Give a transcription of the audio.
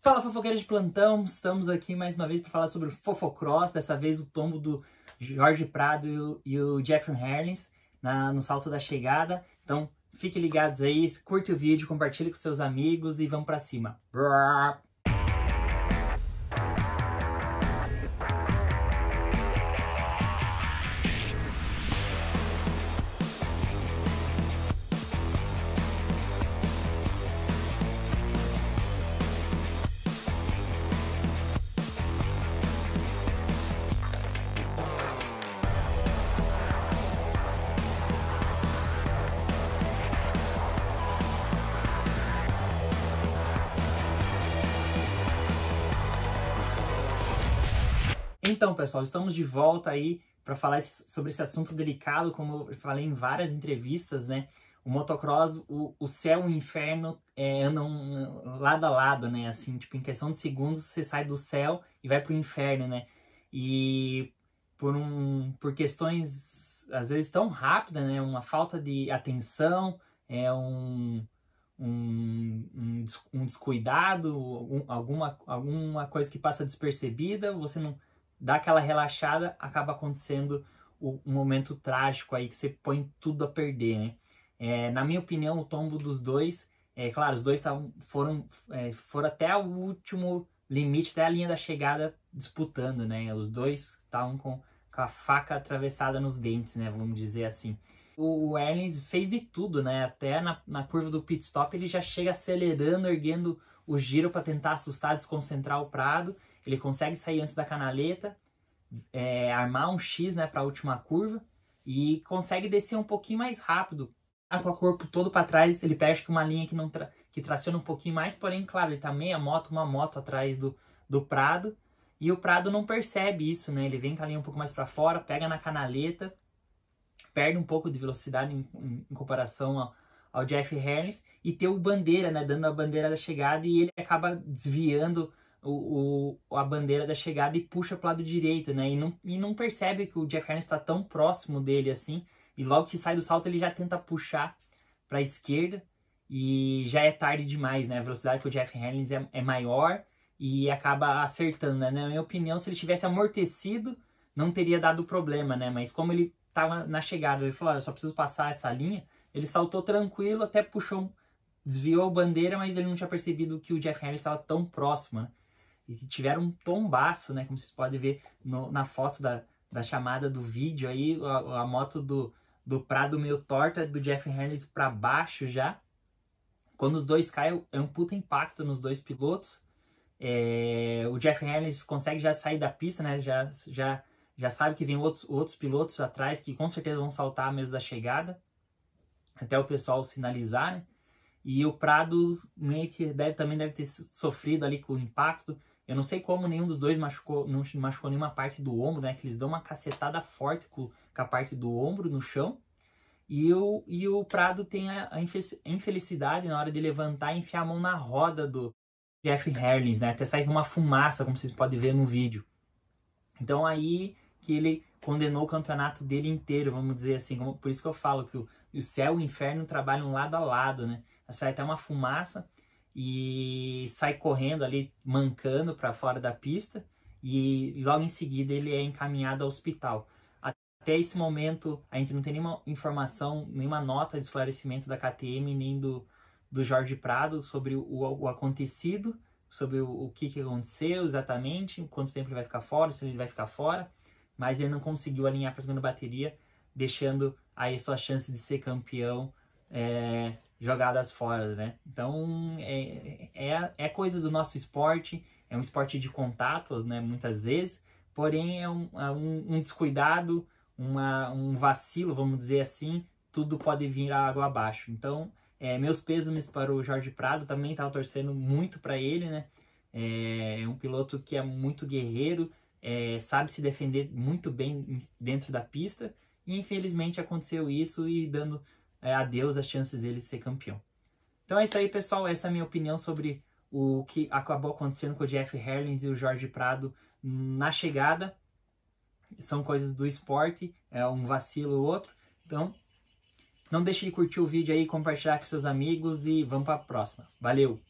Fala fofoqueiros de plantão, estamos aqui mais uma vez para falar sobre o Fofocross, dessa vez o tombo do Jorge Prado e o Jeffrey Herlins na, no salto da chegada. Então fiquem ligados aí, curte o vídeo, compartilhe com seus amigos e vamos para cima. Brrr. Então, pessoal, estamos de volta aí para falar sobre esse assunto delicado, como eu falei em várias entrevistas, né? O motocross, o, o céu e o inferno é, andam uh, lado a lado, né? Assim, tipo, em questão de segundos você sai do céu e vai para o inferno, né? E por, um, por questões, às vezes, tão rápidas, né? Uma falta de atenção, é um, um, um, descuidado, alguma, alguma coisa que passa despercebida, você não dá aquela relaxada, acaba acontecendo o, um momento trágico aí que você põe tudo a perder, né? É, na minha opinião, o tombo dos dois, é claro, os dois tavam, foram, é, foram até o último limite, até a linha da chegada disputando, né? Os dois estavam com, com, a faca atravessada nos dentes, né? Vamos dizer assim. O, o fez de tudo, né? Até na, na curva do pit stop ele já chega acelerando, erguendo o giro para tentar assustar, desconcentrar o Prado ele consegue sair antes da canaleta, é, armar um X né, para a última curva e consegue descer um pouquinho mais rápido. Tá com o corpo todo para trás, ele perde uma linha que, não tra que traciona um pouquinho mais, porém, claro, ele tá meia moto, uma moto atrás do, do Prado. E o Prado não percebe isso, né? Ele vem com a linha um pouco mais para fora, pega na canaleta, perde um pouco de velocidade em, em, em comparação ao, ao Jeff Hernes e tem o Bandeira, né? Dando a bandeira da chegada e ele acaba desviando o, o, a bandeira da chegada e puxa para o lado direito, né? E não, e não percebe que o Jeff Harris está tão próximo dele assim. E logo que sai do salto, ele já tenta puxar para a esquerda e já é tarde demais, né? A velocidade que o Jeff Hamlins é, é, maior e acaba acertando, né? Na minha opinião, se ele tivesse amortecido, não teria dado problema, né? Mas como ele estava na chegada, ele falou, ah, eu só preciso passar essa linha, ele saltou tranquilo, até puxou, desviou a bandeira, mas ele não tinha percebido que o Jeff Harris estava tão próximo, né? e tiveram um tombaço, né? Como vocês podem ver no, na foto da, da chamada do vídeo aí, a, a moto do, do Prado meio torta, do Jeff Harris para baixo já. Quando os dois caem, é um puta impacto nos dois pilotos. É, o Jeff Harris consegue já sair da pista, né? Já, já, já sabe que vem outros, outros pilotos atrás que com certeza vão saltar a mesa da chegada. Até o pessoal sinalizar, né? E o Prado meio que deve, também deve ter sofrido ali com o impacto. Eu não sei como nenhum dos dois machucou, não machucou nenhuma parte do ombro, né? Que eles dão uma cacetada forte com, com a parte do ombro no chão. E o, e o Prado tem a, a infelicidade na hora de levantar e enfiar a mão na roda do Jeff Herlins, né? Até sai uma fumaça, como vocês podem ver no vídeo. Então aí que ele condenou o campeonato dele inteiro, vamos dizer assim. Como, por isso que eu falo que o, o céu e o inferno trabalham lado a lado, né? Sai até uma fumaça e sai correndo ali, mancando para fora da pista, e logo em seguida ele é encaminhado ao hospital. Até esse momento, a gente não tem nenhuma informação, nenhuma nota de esclarecimento da KTM, nem do, do Jorge Prado sobre o, o acontecido, sobre o, o que, que aconteceu exatamente, quanto tempo ele vai ficar fora, se ele vai ficar fora, mas ele não conseguiu alinhar para a segunda bateria, deixando aí sua chance de ser campeão é, jogadas fora, né? Então é, é, é, é, coisa do nosso esporte, é um esporte de contato, né? Muitas vezes, porém é um, é um, um descuidado, uma, um vacilo, vamos dizer assim, tudo pode vir à água abaixo. Então, é, meus pêsames para o Jorge Prado, também estava torcendo muito para ele, né? É, é, um piloto que é muito guerreiro, é, sabe se defender muito bem dentro da pista, e infelizmente aconteceu isso e dando é, adeus as chances dele ser campeão. Então é isso aí, pessoal. Essa é a minha opinião sobre o que acabou acontecendo com o Jeff Herlings e o Jorge Prado na chegada. São coisas do esporte, é um vacilo ou outro. Então, não deixe de curtir o vídeo aí, compartilhar com seus amigos e vamos para a próxima. Valeu!